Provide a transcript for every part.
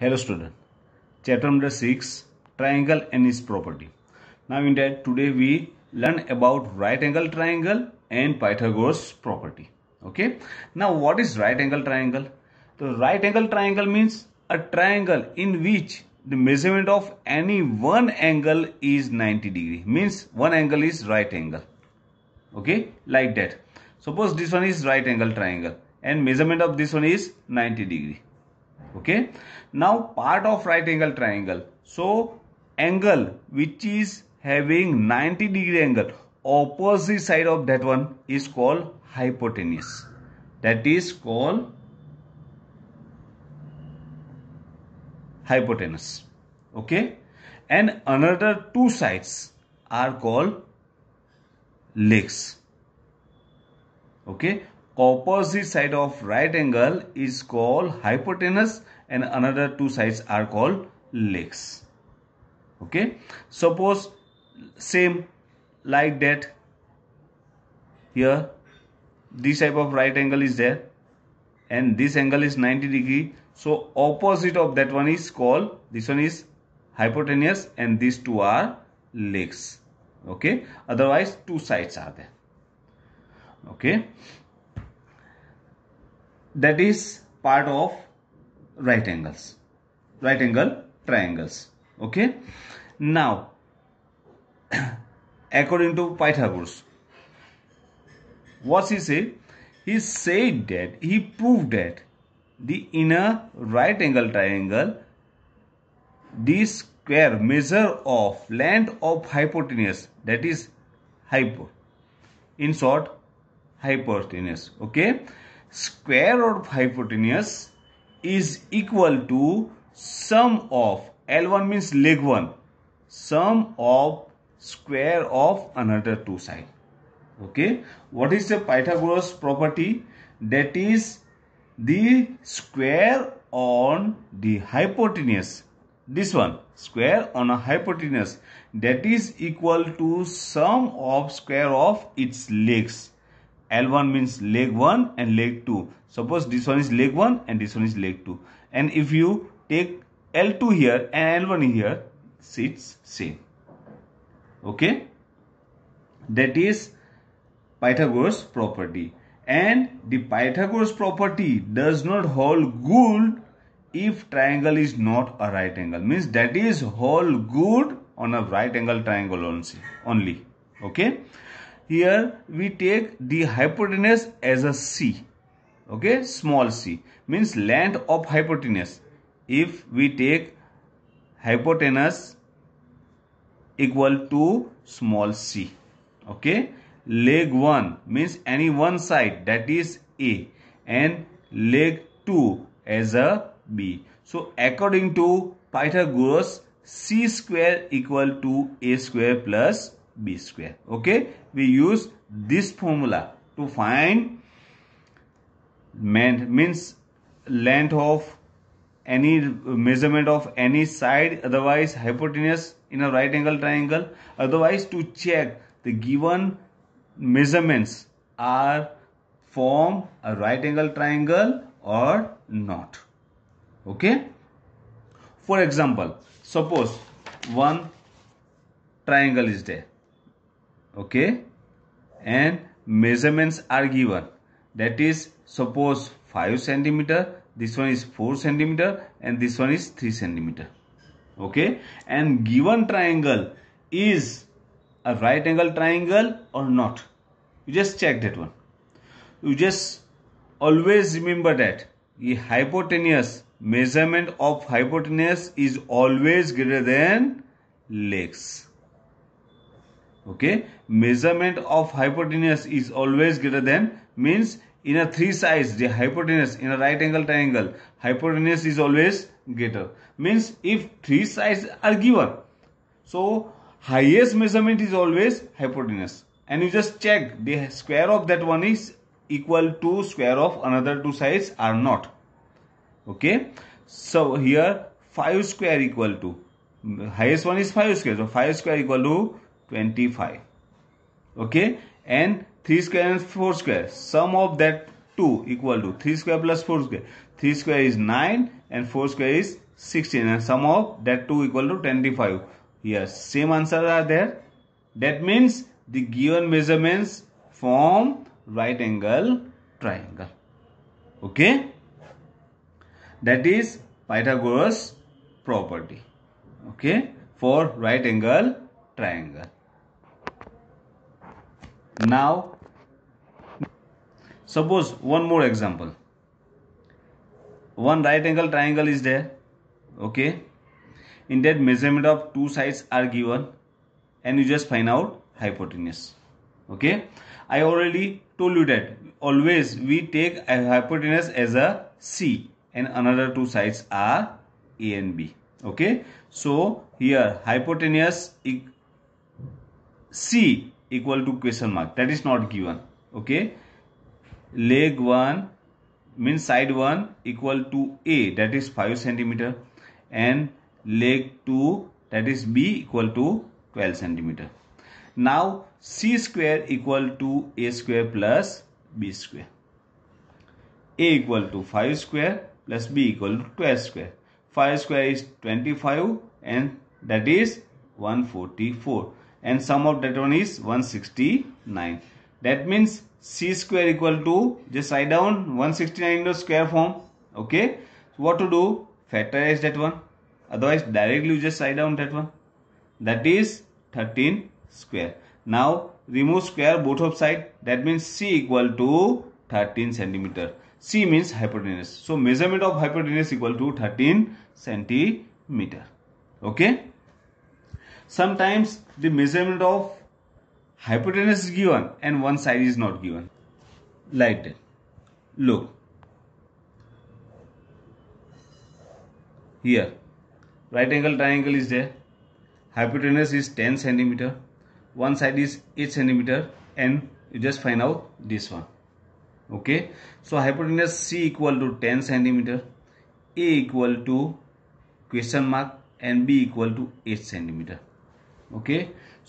Hello student. Chapter number 6 Triangle and its property. Now in that today we learn about right angle triangle and Pythagoras property. Okay. Now what is right angle triangle? The right angle triangle means a triangle in which the measurement of any one angle is 90 degree means one angle is right angle okay like that suppose this one is right angle triangle and measurement of this one is 90 degree okay now part of right angle triangle so angle which is having 90 degree angle opposite side of that one is called hypotenuse that is called hypotenuse okay and another two sides are called legs okay opposite side of right angle is called hypotenuse and another two sides are called legs okay suppose same like that here this type of right angle is there and this angle is 90 degree so opposite of that one is called this one is hypotenuse and these two are legs okay otherwise two sides are there okay that is part of right angles right angle triangles okay now according to pythagoras what he said he said that he proved that the inner right angle triangle this square measure of length of hypotenuse that is hypo in short hypotenuse okay square root hypotenuse is equal to sum of L1 means leg 1 sum of square of another two side okay what is the Pythagoras property that is the square on the hypotenuse this one square on a hypotenuse that is equal to sum of square of its legs L1 means leg 1 and leg 2. Suppose this one is leg 1 and this one is leg 2. And if you take L2 here and L1 here, it's same. Okay. That is Pythagoras property. And the Pythagoras property does not hold good if triangle is not a right angle. Means that is hold good on a right angle triangle only. only. Okay. Here we take the hypotenuse as a C. Okay, small c means length of hypotenuse. If we take hypotenuse equal to small c. Okay, leg 1 means any one side that is A and leg 2 as a B. So according to Pythagoras, c square equal to a square plus b square okay we use this formula to find man, means length of any measurement of any side otherwise hypotenuse in a right angle triangle otherwise to check the given measurements are form a right angle triangle or not okay for example suppose one triangle is there okay and measurements are given that is suppose 5 centimeter this one is 4 centimeter and this one is 3 centimeter okay and given triangle is a right angle triangle or not you just check that one you just always remember that the hypotenuse measurement of hypotenuse is always greater than legs okay measurement of hypotenuse is always greater than means in a three sides the hypotenuse in a right angle triangle hypotenuse is always greater means if three sides are given so highest measurement is always hypotenuse and you just check the square of that one is equal to square of another two sides are not okay so here 5 square equal to highest one is 5 square so 5 square equal to 25 okay and 3 square and 4 square sum of that 2 equal to 3 square plus 4 square 3 square is 9 and 4 square is 16 and sum of that 2 equal to 25 yes same answer are there that means the given measurements form right angle triangle okay that is pythagoras property okay for right angle triangle now suppose one more example one right angle triangle is there okay in that measurement of two sides are given and you just find out hypotenuse okay i already told you that always we take a hypotenuse as a c and another two sides are a and b okay so here hypotenuse c equal to question mark that is not given okay leg 1 means side 1 equal to a that is 5 centimeter and leg 2 that is b equal to 12 centimeter now c square equal to a square plus b square a equal to 5 square plus b equal to 12 square 5 square is 25 and that is 144 and sum of that one is 169. That means c square equal to just write down 169 the square form. Okay. So what to do? Factorize that one. Otherwise directly you just write down that one. That is 13 square. Now remove square both of side. That means c equal to 13 centimeter. C means hypotenuse. So measurement of hypotenuse equal to 13 centimeter. Okay. Sometimes the measurement of hypotenuse is given and one side is not given. Like that. Look. Here. Right angle triangle is there. Hypotenuse is 10 centimeter. One side is 8 centimeter and you just find out this one okay so hypotenuse c equal to 10 centimeter a equal to question mark and b equal to 8 centimeter okay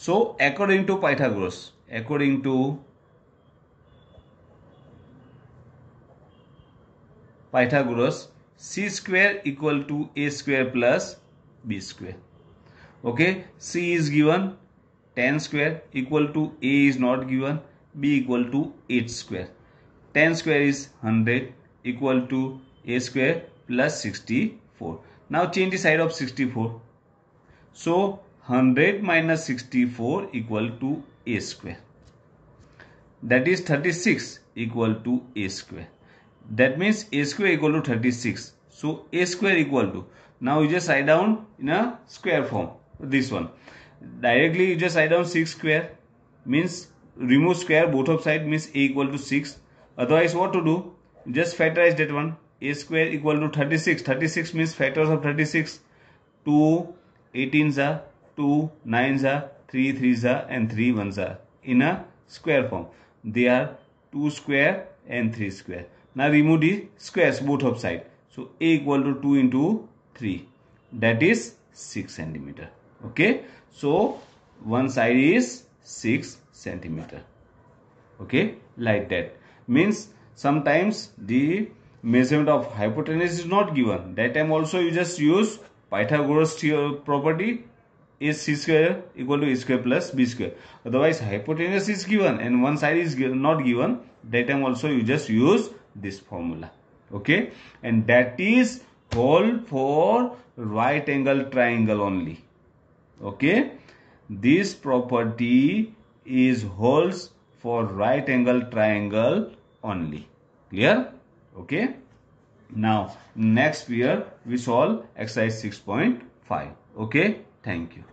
so according to pythagoras according to pythagoras c square equal to a square plus b square okay c is given 10 square equal to a is not given b equal to 8 square 10 square is 100 equal to a square plus 64 now change the side of 64 so 100 minus 64 equal to a square. That is 36 equal to a square. That means a square equal to 36. So a square equal to. Now you just write down in a square form. This one. Directly you just write down 6 square. Means remove square both of side means a equal to 6. Otherwise what to do? Just factorize that one. a square equal to 36. 36 means factors of 36. 2, 18 are 2 nines are, 3 threes are and 3 ones are in a square form. They are 2 square and 3 square. Now remove the squares both of side. So A equal to 2 into 3 that is 6 centimeter. Okay. So one side is 6 centimeter. Okay. Like that. Means sometimes the measurement of hypotenuse is not given. That time also you just use Pythagoras theorem property is c square equal to a square plus b square otherwise hypotenuse is given and one side is not given that time also you just use this formula okay and that is hold for right angle triangle only okay this property is holds for right angle triangle only clear okay now next year we solve exercise 6.5 okay Thank you.